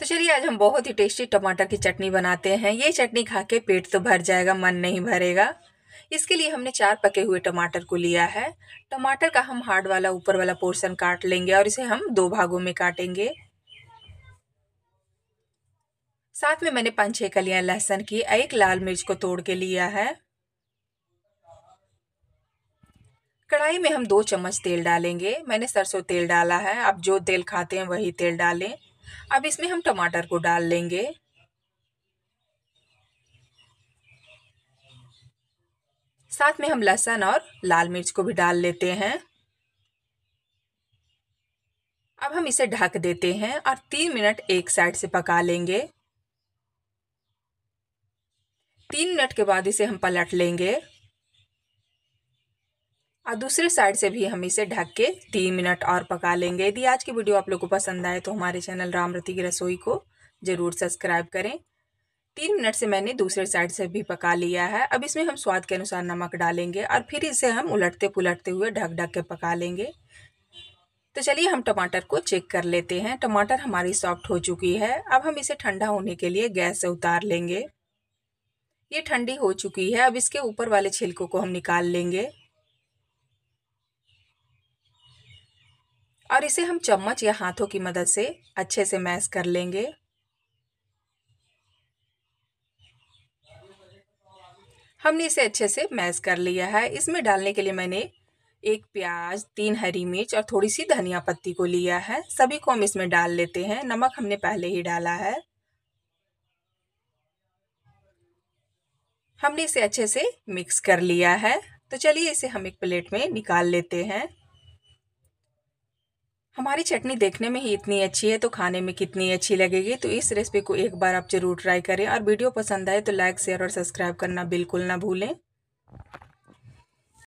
तो चलिए आज हम बहुत ही टेस्टी टमाटर की चटनी बनाते हैं ये चटनी खा के पेट तो भर जाएगा मन नहीं भरेगा इसके लिए हमने चार पके हुए टमाटर को लिया है टमाटर का हम हार्ड वाला ऊपर वाला पोर्शन काट लेंगे और इसे हम दो भागों में काटेंगे साथ में मैंने पाँच छः कलियाँ लहसुन की एक लाल मिर्च को तोड़ के लिया है कढ़ाई में हम दो चम्मच तेल डालेंगे मैंने सरसों तेल डाला है आप जो तेल खाते हैं वही तेल डालें अब इसमें हम टमाटर को डाल लेंगे साथ में हम लहसुन और लाल मिर्च को भी डाल लेते हैं अब हम इसे ढक देते हैं और तीन मिनट एक साइड से पका लेंगे तीन मिनट के बाद इसे हम पलट लेंगे और दूसरे साइड से भी हम इसे ढक के तीन मिनट और पका लेंगे यदि आज की वीडियो आप लोग को पसंद आए तो हमारे चैनल रामरति की रसोई को ज़रूर सब्सक्राइब करें तीन मिनट से मैंने दूसरे साइड से भी पका लिया है अब इसमें हम स्वाद के अनुसार नमक डालेंगे और फिर इसे हम उलटते पुलटते हुए ढक ढक के पका लेंगे तो चलिए हम टमाटर को चेक कर लेते हैं टमाटर हमारी सॉफ्ट हो चुकी है अब हम इसे ठंडा होने के लिए गैस से उतार लेंगे ये ठंडी हो चुकी है अब इसके ऊपर वाले छिलकों को हम निकाल लेंगे और इसे हम चम्मच या हाथों की मदद से अच्छे से मैश कर लेंगे हमने इसे अच्छे से मैश कर लिया है इसमें डालने के लिए मैंने एक प्याज तीन हरी मिर्च और थोड़ी सी धनिया पत्ती को लिया है सभी को हम इसमें डाल लेते हैं नमक हमने पहले ही डाला है हमने इसे अच्छे से मिक्स कर लिया है तो चलिए इसे हम एक प्लेट में निकाल लेते हैं हमारी चटनी देखने में ही इतनी अच्छी है तो खाने में कितनी अच्छी लगेगी तो इस रेसिपी को एक बार आप जरूर ट्राई करें और वीडियो पसंद आए तो लाइक शेयर और सब्सक्राइब करना बिल्कुल ना भूलें